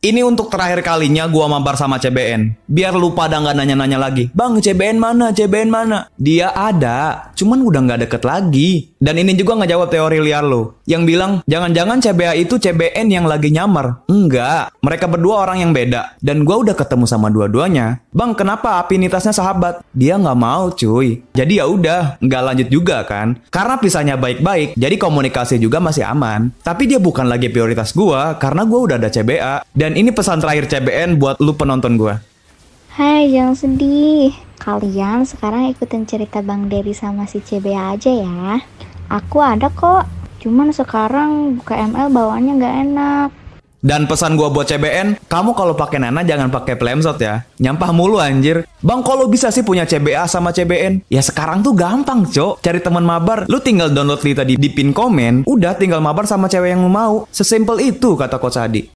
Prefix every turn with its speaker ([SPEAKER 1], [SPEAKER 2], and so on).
[SPEAKER 1] Ini untuk terakhir kalinya gua mabar sama CBN. Biar lu pada nggak nanya-nanya lagi. Bang, CBN mana? CBN mana? Dia ada, cuman udah nggak deket lagi. Dan ini juga ngejawab teori liar lo yang bilang jangan-jangan CBA itu CBN yang lagi nyamar. Enggak, mereka berdua orang yang beda dan gue udah ketemu sama dua-duanya. Bang, kenapa afinitasnya sahabat? Dia nggak mau, cuy. Jadi ya udah, nggak lanjut juga kan? Karena pisahnya baik-baik, jadi komunikasi juga masih aman. Tapi dia bukan lagi prioritas gue karena gue udah ada CBA. Dan ini pesan terakhir CBN buat lu penonton gue.
[SPEAKER 2] Hai, jangan sedih. Kalian sekarang ikutin cerita Bang Dery sama si CBA aja ya. Aku ada kok, cuman sekarang buka ML bawaannya nggak enak.
[SPEAKER 1] Dan pesan gua buat CBN, kamu kalau pakai Nana jangan pakai Plemsot ya. Nyampah mulu anjir. Bang kalau bisa sih punya CBA sama CBN. Ya sekarang tuh gampang, Cok. Cari teman mabar, lu tinggal download Lita tadi di pin komen, udah tinggal mabar sama cewek yang lu mau. Sesimpel itu kata Coach Adi.